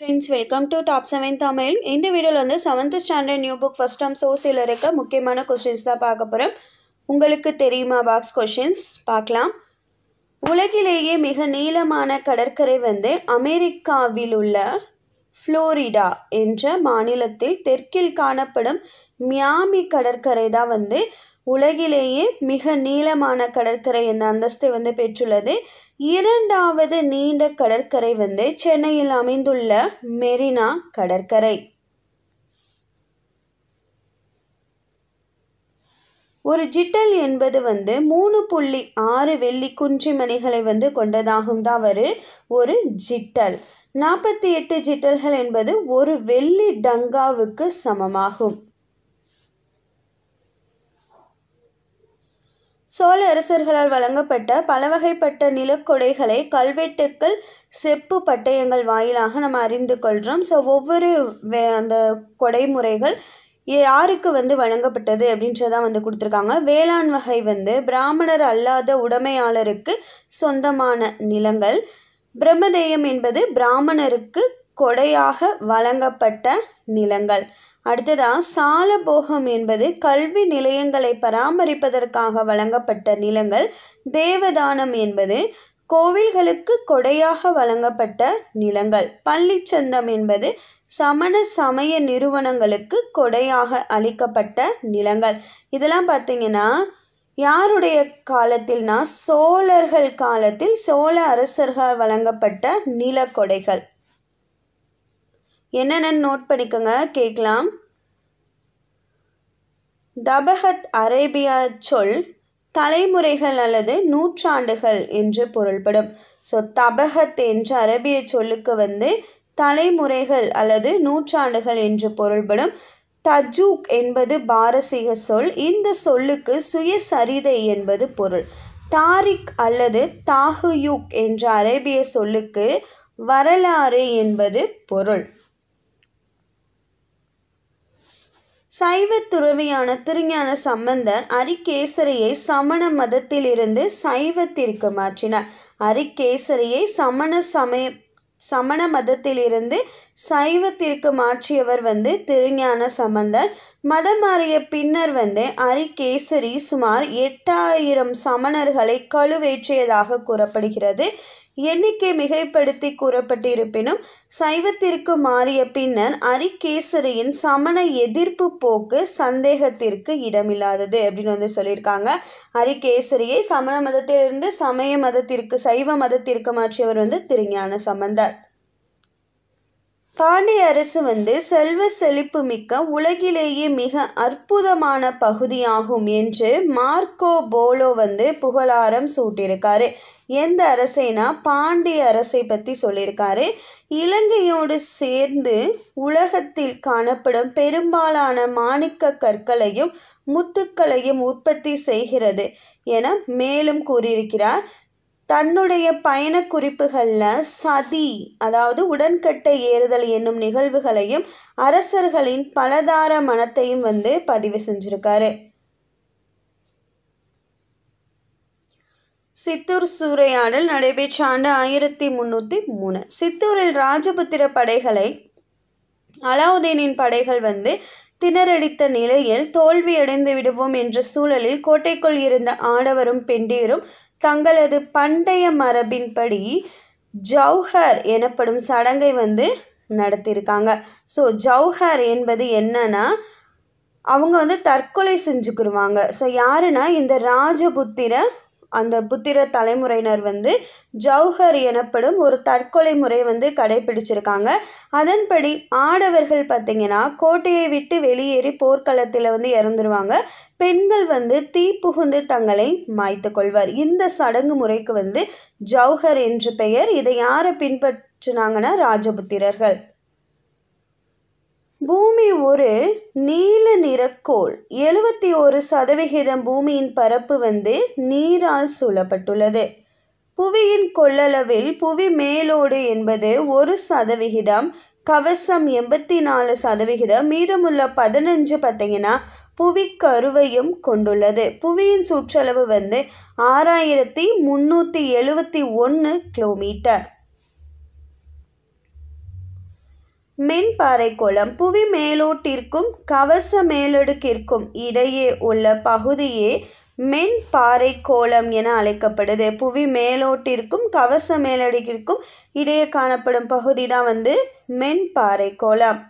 friends welcome to top seven Tamil இந்த வீடியோவில் வந்து seventh standard new book first term சோசியில் இருக்க முக்கியமான கொஷின்ஸ் தான் பார்க்க போகிறோம் உங்களுக்கு தெரியுமா பாக்ஸ் கொஷின்ஸ் பார்க்கலாம் உலகிலேயே மிக நீளமான கடற்கரை வந்து அமெரிக்காவில் உள்ள ஃப்ளோரிடா என்ற மாநிலத்தில் தெற்கில் காணப்படும் மியாமி கடற்கரை தான் வந்து உலகிலேயே மிக நீளமான கடற்கரை என்ற அந்தஸ்தை வந்து பெற்றுள்ளது இரண்டாவது நீண்ட கடற்கரை வந்து சென்னையில் அமைந்துள்ள மெரினா கடற்கரை ஒரு ஜிட்டல் என்பது வந்து மூணு புள்ளி ஆறு வெள்ளி குன்றிமணிகளை வந்து கொண்டதாகும் வரு ஒரு ஜிட்டல் நாற்பத்தி எட்டு ஜிட்டல்கள் என்பது ஒரு வெள்ளி டங்காவுக்கு சமமாகும் சோழ அரசர்களால் வழங்கப்பட்ட பல வகைப்பட்ட நிலக்கொடைகளை கல்வெட்டுக்கள் செப்பு பட்டயங்கள் வாயிலாக நம்ம அறிந்து கொள்கிறோம் ஸோ ஒவ்வொரு அந்த கொடைமுறைகள் யாருக்கு வந்து வழங்கப்பட்டது அப்படின்றதான் வந்து கொடுத்துருக்காங்க வேளாண் வகை வந்து பிராமணர் அல்லாத உடைமையாளருக்கு சொந்தமான நிலங்கள் பிரம்மதேயம் என்பது பிராமணருக்கு கொடையாக வழங்கப்பட்ட நிலங்கள் அடுத்ததாக சாலபோகம் என்பது கல்வி நிலையங்களை பராமரிப்பதற்காக வழங்கப்பட்ட நிலங்கள் தேவதானம் என்பது கோவில்களுக்கு கொடையாக வழங்கப்பட்ட நிலங்கள் பள்ளிச்சந்தம் என்பது சமண சமய நிறுவனங்களுக்கு கொடையாக அளிக்கப்பட்ட நிலங்கள் இதெல்லாம் பார்த்தீங்கன்னா யாருடைய காலத்தில்னா சோழர்கள் காலத்தில் சோழ அரசர்கள் வழங்கப்பட்ட நிலக்கொடைகள் என்னென்னு நோட் பண்ணிக்கோங்க கேட்கலாம் தபஹத் அரேபியா சொல் தலைமுறைகள் அல்லது நூற்றாண்டுகள் என்று பொருள்படும் ஸோ தபஹத் என்ற அரேபிய சொல்லுக்கு வந்து தலைமுறைகள் அல்லது நூற்றாண்டுகள் என்று பொருள்படும் தஜூக் என்பது பாரசீக சொல் இந்த சொல்லுக்கு சுயசரிதை என்பது பொருள் தாரிக் அல்லது தாகுயூக் என்ற அரேபிய சொல்லுக்கு வரலாறு என்பது பொருள் சைவ துறவியான திருஞான சம்பந்தர் அரிகேசரியை சமண மதத்திலிருந்து சைவத்திற்கு மாற்றினார் அரிகேசரியை சமண சமய சமண மதத்திலிருந்து சைவத்திற்கு மாற்றியவர் வந்து திருஞான சம்பந்தர் மதம் மாறிய பின்னர் வந்து அரிகேசரி சுமார் எட்டாயிரம் சமணர்களை கழுவேற்றியதாக கூறப்படுகிறது எண்ணிக்கை மிகைப்படுத்தி கூறப்பட்டிருப்பினும் சைவத்திற்கு மாறிய பின்னர் அரிகேசரியின் சமண எதிர்ப்பு போக்கு சந்தேகத்திற்கு இடமில்லாதது அப்படின்னு வந்து சொல்லியிருக்காங்க அரிகேசரியை சமண மதத்திலிருந்து சமய மதத்திற்கு சைவ மதத்திற்கு மாற்றியவர் வந்து திருஞான சம்பந்தர் பாண்டிய அரசு வந்து செல்வ செழிப்பு மிக்க உலகிலேயே மிக அற்புதமான பகுதியாகும் என்று மார்க்கோ போலோ வந்து புகழாரம் சூட்டியிருக்காரு எந்த அரசைனா பாண்டிய அரசை பற்றி சொல்லியிருக்காரு இலங்கையோடு சேர்ந்து உலகத்தில் காணப்படும் பெரும்பாலான மாணிக்க கற்களையும் முத்துக்களையும் உற்பத்தி செய்கிறது என மேலும் கூறியிருக்கிறார் தன்னுடைய பயண குறிப்புகளில் சதி அதாவது உடன்கட்டை ஏறுதல் என்னும் நிகழ்வுகளையும் அரசர்களின் பலதார மனத்தையும் வந்து பதிவு செஞ்சுருக்காரு சித்தூர் சூறையாடல் நடைபெற்ற ஆண்டு ஆயிரத்தி முந்நூற்றி மூணு சித்தூரில் ராஜபுத்திர படைகளை அலாவுதீனின் படைகள் வந்து திணறடித்த நிலையில் தோல்வியடைந்து விடுவோம் என்ற சூழலில் கோட்டைக்குள் இருந்த ஆடவரும் பெண்டியரும் தங்களது பண்டைய மரபின்படி ஜவுஹர் எனப்படும் சடங்கை வந்து நடத்தியிருக்காங்க ஸோ ஜவுஹர் என்பது என்னன்னா அவங்க வந்து தற்கொலை செஞ்சுக்கிடுவாங்க ஸோ யாருன்னா இந்த ராஜபுத்திர அந்த புத்திர தலைமுறையினர் வந்து ஜவுஹர் எனப்படும் ஒரு தற்கொலை முறை வந்து கடைபிடிச்சிருக்காங்க அதன்படி ஆடவர்கள் பார்த்திங்கன்னா கோட்டையை விட்டு வெளியேறி போர்க்களத்தில் வந்து இறந்துருவாங்க பெண்கள் வந்து தீ புகுந்து தங்களை மாய்த்து கொள்வார் இந்த சடங்கு முறைக்கு வந்து ஜவுஹர் என்று பெயர் இதை யாரை பின்பற்றினாங்கன்னா ராஜபுத்திரர்கள் பூமி ஒரு நீல நிறக்கோள் எழுபத்தி ஒரு சதவிகிதம் பூமியின் பரப்பு வந்து நீரால் சூழப்பட்டுள்ளது புவியின் கொள்ளளவில் புவி மேலோடு என்பது ஒரு சதவிகிதம் கவசம் எண்பத்தி நாலு சதவிகிதம் மீதமுள்ள பதினஞ்சு பார்த்தீங்கன்னா புவி கருவையும் கொண்டுள்ளது புவியின் சுற்றளவு வந்து ஆறாயிரத்தி முந்நூற்றி எழுபத்தி ஒன்று கிலோமீட்டர் மின்பாறை குளம் புவி மேலோட்டிற்கும் கவச மேலடுக்கிற்கும் இடையே உள்ள பகுதியே மென்பாறை கோளம் என அழைக்கப்படுது புவி மேலோட்டிற்கும் கவச மேலடுக்கிற்கும் இடையே காணப்படும் பகுதி தான் வந்து மென்பாறை கோளம்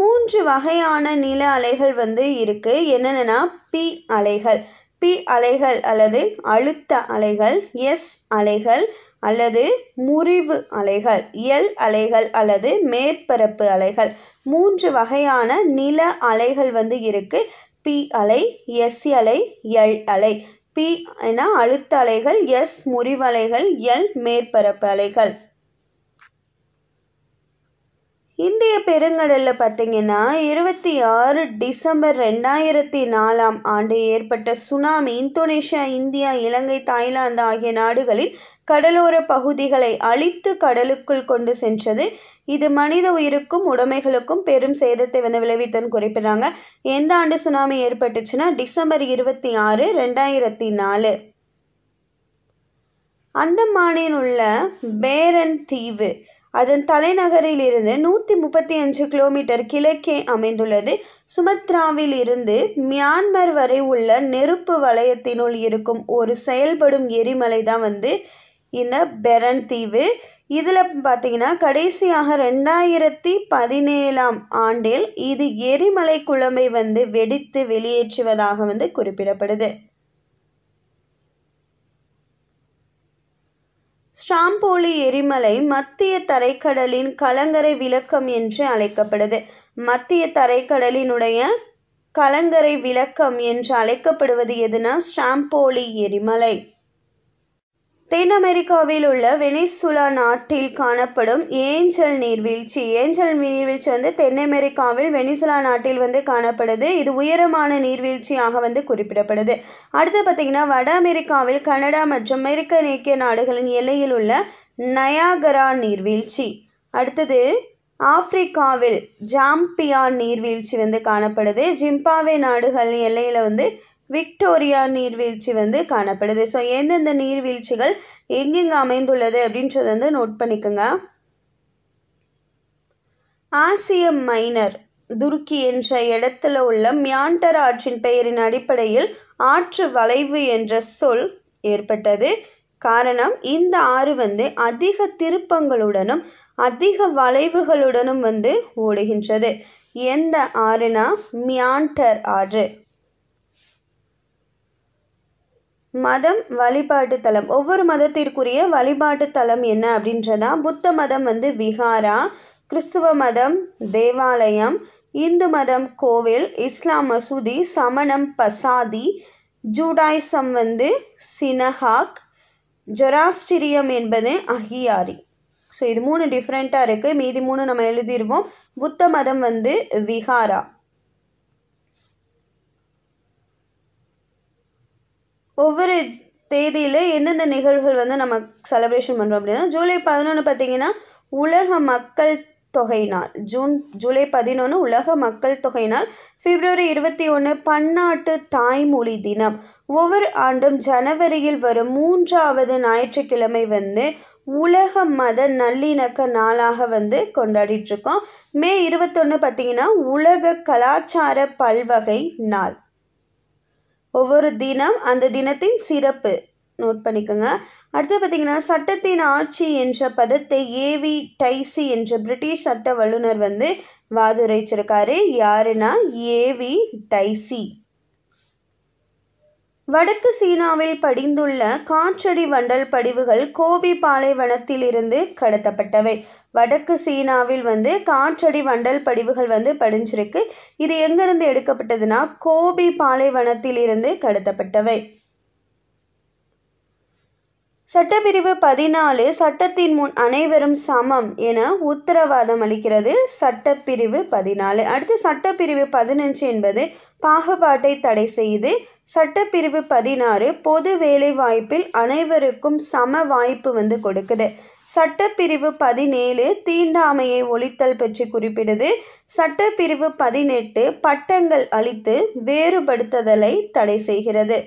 மூன்று வகையான நில அலைகள் வந்து இருக்குது என்னென்னா பி அலைகள் பி அலைகள் அல்லது அழுத்த அலைகள் எஸ் அலைகள் அல்லது முறிவு அலைகள் இயல் அலைகள் அல்லது மேற்பரப்பு அலைகள் மூன்று வகையான நில அலைகள் வந்து இருக்குது பி அலை எஸ் அலை எல் அலை பி என அழுத்த அலைகள் எஸ் முறிவலைகள் எல் மேற்பரப்பு அலைகள் இந்திய பெருங்கடலில் பார்த்தீங்கன்னா இருபத்தி ஆறு டிசம்பர் ரெண்டாயிரத்தி நாலாம் ஆண்டு ஏற்பட்ட tsunami Indonesia India Ilangai Thailand ஆகிய நாடுகளில் கடலோர பகுதிகளை அழித்து கடலுக்குள் கொண்டு சென்றது இது மனித உயிருக்கும் உடைமைகளுக்கும் பெரும் சேதத்தை வந்து விளைவித்தன்னு குறிப்பிடுறாங்க எந்த ஆண்டு சுனாமி ஏற்பட்டுச்சுன்னா டிசம்பர் இருபத்தி ஆறு ரெண்டாயிரத்தி நாலு அந்தமானில் உள்ள பேரன் தீவு அதன் தலைநகரில் இருந்து நூற்றி முப்பத்தி அஞ்சு கிலோமீட்டர் கிழக்கே அமைந்துள்ளது சுமத்ராவில் இருந்து மியான்மர் வரை உள்ள நெருப்பு வளையத்தினுள் இருக்கும் ஒரு செயல்படும் எரிமலை தான் வந்து இன பெரன் தீவு இதில் பார்த்தீங்கன்னா கடைசியாக ரெண்டாயிரத்தி பதினேழாம் ஆண்டில் இது எரிமலை குழம்பை வந்து வெடித்து வெளியேற்றுவதாக வந்து குறிப்பிடப்படுது ஸ்டாம்போலி எரிமலை மத்திய தரைக்கடலின் கலங்கரை விளக்கம் என்று அழைக்கப்படுது மத்திய தரைக்கடலினுடைய கலங்கரை விளக்கம் என்று அழைக்கப்படுவது எதுனா ஸ்டாம்போலி எரிமலை தென் அமெரிக்காவில் உள்ள வெனிசுலா நாட்டில் காணப்படும் ஏஞ்சல் நீர்வீழ்ச்சி ஏஞ்சல் நீர்வீழ்ச்சி வந்து தென் அமெரிக்காவில் வெனிசுலா நாட்டில் வந்து காணப்படுது இது உயரமான நீர்வீழ்ச்சியாக வந்து குறிப்பிடப்படுது அடுத்து பார்த்திங்கன்னா வட அமெரிக்காவில் கனடா மற்றும் அமெரிக்க நீக்கிய நாடுகளின் எல்லையில் உள்ள நயாகரா நீர்வீழ்ச்சி அடுத்தது ஆப்பிரிக்காவில் ஜாம்பியா நீர்வீழ்ச்சி வந்து காணப்படுது ஜிம்பாவே நாடுகள் எல்லையில் வந்து விக்டோரியா நீர்வீழ்ச்சி வந்து காணப்படுது ஸோ எந்தெந்த நீர்வீழ்ச்சிகள் எங்கெங்க அமைந்துள்ளது அப்படின்றத வந்து நோட் பண்ணிக்கோங்க ஆசிய மைனர் துருக்கி என்ற இடத்துல உள்ள மியாண்டர் ஆற்றின் பெயரின் அடிப்படையில் ஆற்று வளைவு என்ற சொல் ஏற்பட்டது காரணம் இந்த ஆறு வந்து அதிக திருப்பங்களுடனும் அதிக வளைவுகளுடனும் வந்து ஓடுகின்றது எந்த ஆறுனா மியாண்டர் ஆறு மதம் வழிபாட்டு தலம் ஒவ்வொரு மதத்திற்குரிய வழிபாட்டு தலம் என்ன அப்படின்றதா புத்த மதம் வந்து விஹாரா கிறிஸ்துவ மதம் தேவாலயம் இந்து மதம் கோவில் இஸ்லாம் மசூதி சமணம் பசாதி ஜூடாயிசம் வந்து சினஹாக் ஜொராஸ்டிரியம் என்பது அஹியாரி ஸோ இது மூணு டிஃப்ரெண்ட்டாக இருக்குது மீதி மூணு நம்ம எழுதிடுவோம் புத்த மதம் வந்து விஹாரா ஒவ்வொரு தேதியில் எந்தெந்த நிகழ்வுகள் வந்து நம்ம செலப்ரேஷன் பண்ணுறோம் அப்படின்னா ஜூலை பதினொன்று பார்த்திங்கன்னா உலக மக்கள் தொகை நாள் ஜூன் ஜூலை பதினொன்று உலக மக்கள் தொகை நாள் பிப்ரவரி இருபத்தி ஒன்று பன்னாட்டு தாய்மொழி தினம் ஒவ்வொரு ஆண்டும் ஜனவரியில் வரும் மூன்றாவது ஞாயிற்றுக்கிழமை வந்து உலக மத நல்லிணக்க நாளாக வந்து கொண்டாடிட்டுருக்கோம் மே இருபத்தொன்று பார்த்திங்கன்னா உலக கலாச்சார பல்வகை நாள் ஒவ்வொரு தினம் அந்த தினத்தின் சிறப்பு நோட் பண்ணிக்கோங்க அடுத்து பார்த்தீங்கன்னா சட்டத்தின் ஆட்சி என்ற பதத்தை ஏவி டைசி என்ற பிரிட்டிஷ் சட்ட வல்லுநர் வந்து வாதுரைச்சிருக்காரு யாருன்னா ஏவி டைசி வடக்கு சீனாவில் படிந்துள்ள காற்றடி வண்டல் படிவுகள் கோபி பாலைவனத்திலிருந்து கடத்தப்பட்டவை வடக்கு சீனாவில் வந்து காற்றடி வண்டல் படிவுகள் வந்து படிஞ்சிருக்கு இது எங்கேருந்து எடுக்கப்பட்டதுன்னா கோபி பாலைவனத்திலிருந்து கடத்தப்பட்டவை சட்டப்பிரிவு பதினாலு சட்டத்தின் முன் அனைவரும் சமம் என உத்தரவாதம் அளிக்கிறது சட்டப்பிரிவு பதினாலு அடுத்து சட்டப்பிரிவு பதினஞ்சு என்பது பாகுபாட்டை தடை செய்து சட்டப்பிரிவு பதினாறு பொது வேலை வாய்ப்பில் அனைவருக்கும் சம வாய்ப்பு வந்து கொடுக்குது சட்டப்பிரிவு பதினேழு தீண்டாமையை ஒழித்தல் பற்றி குறிப்பிடுது சட்டப்பிரிவு பதினெட்டு பட்டங்கள் அளித்து வேறுபடுத்துதலை தடை செய்கிறது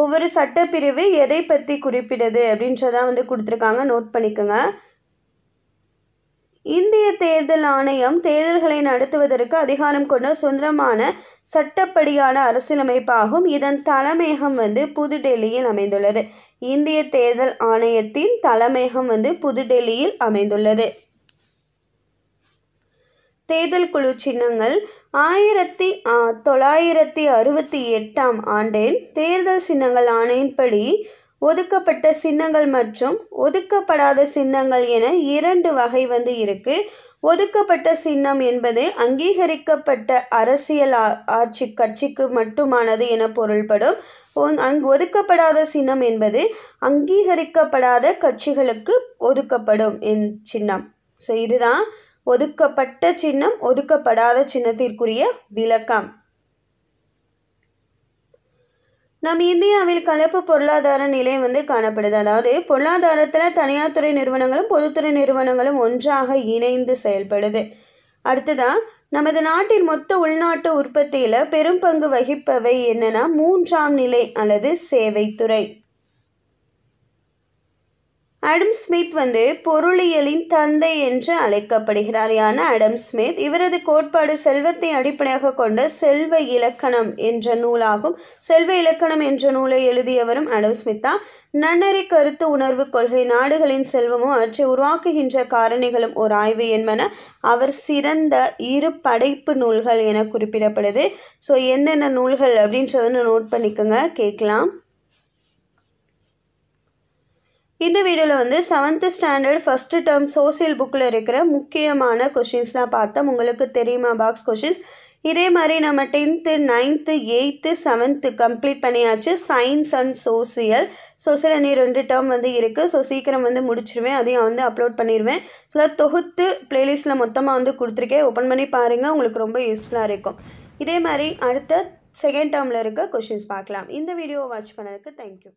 ஒவ்வொரு சட்டப்பிரிவு எதை பற்றி குறிப்பிடுது அப்படின்றதான் வந்து கொடுத்துருக்காங்க நோட் பண்ணிக்கோங்க இந்திய தேர்தல் ஆணையம் தேர்தல்களை நடத்துவதற்கு அதிகாரம் கொண்ட சுதந்திரமான சட்டப்படியான அரசியலமைப்பாகும் இதன் தலைமையகம் வந்து புதுடெல்லியில் அமைந்துள்ளது இந்திய தேர்தல் ஆணையத்தின் தலைமையகம் வந்து புதுடெல்லியில் அமைந்துள்ளது தேர்தல் குழு சின்னங்கள் ஆயிரத்தி தொள்ளாயிரத்தி அறுபத்தி எட்டாம் ஆண்டின் தேர்தல் சின்னங்கள் ஆணையின்படி ஒதுக்கப்பட்ட சின்னங்கள் மற்றும் ஒதுக்கப்படாத சின்னங்கள் என இரண்டு வகை வந்து இருக்கு ஒதுக்கப்பட்ட சின்னம் என்பது அங்கீகரிக்கப்பட்ட அரசியல் ஆட்சி கட்சிக்கு மட்டுமானது என பொருள்படும் அங் ஒதுக்கப்படாத சின்னம் என்பது அங்கீகரிக்கப்படாத கட்சிகளுக்கு ஒதுக்கப்படும் என் சின்னம் ஸோ இதுதான் ஒதுக்கப்பட்ட சின்னம் ஒதுக்கப்படாத சின்னத்திற்குரிய விளக்கம் நம் இந்தியாவில் கலப்பு பொருளாதார நிலை வந்து காணப்படுது அதாவது பொருளாதாரத்தில் தனியார் துறை நிறுவனங்களும் பொதுத்துறை நிறுவனங்களும் ஒன்றாக இணைந்து செயல்படுது அடுத்ததான் நமது நாட்டின் மொத்த உள்நாட்டு உற்பத்தியில் பெரும் பங்கு வகிப்பவை என்னென்னா மூன்றாம் நிலை அல்லது சேவைத்துறை அடம் ஸ்மித் வந்து பொருளியலின் தந்தை என்று அழைக்கப்படுகிறார் யான அடம் ஸ்மித் இவரது கோட்பாடு செல்வத்தை அடிப்படையாக கொண்ட செல்வ இலக்கணம் என்ற நூலாகும் செல்வ இலக்கணம் என்ற நூலை எழுதியவரும் அடம் ஸ்மித் தான் நன்னறி கருத்து உணர்வு கொள்கை நாடுகளின் செல்வமும் அவற்றை உருவாக்குகின்ற காரணிகளும் ஒரு ஆய்வு என்பன அவர் சிறந்த இரு படைப்பு நூல்கள் என குறிப்பிடப்படுது ஸோ என்னென்ன நூல்கள் அப்படின்றத நோட் பண்ணிக்கோங்க கேட்கலாம் இந்த வீடியோவில் வந்து seventh standard first term social புக்கில் இருக்கிற முக்கியமான கொஷின்ஸ் தான் பார்த்தோம் உங்களுக்கு தெரியுமா பாக்ஸ் கொஷின்ஸ் இதே மாதிரி நம்ம tenth ninth eighth seventh complete பண்ணியாச்சு சயின்ஸ் அண்ட் சோசியல் சோசியல் அணி ரெண்டு டேர்ம் வந்து இருக்குது ஸோ சீக்கிரம் வந்து முடிச்சிருவேன் அதையும் வந்து அப்லோட் பண்ணிடுவேன் சில தொகுத்து ப்ளேலிஸ்ட்டில் மொத்தமாக வந்து கொடுத்துருக்கேன் ஓப்பன் பண்ணி பாருங்கள் உங்களுக்கு ரொம்ப யூஸ்ஃபுல்லாக இருக்கும் இதே மாதிரி அடுத்த செகண்ட் டேர்மில் இருக்க கொஷின்ஸ் பார்க்கலாம் இந்த வீடியோவை வாட்ச் பண்ணதுக்கு தேங்க்யூ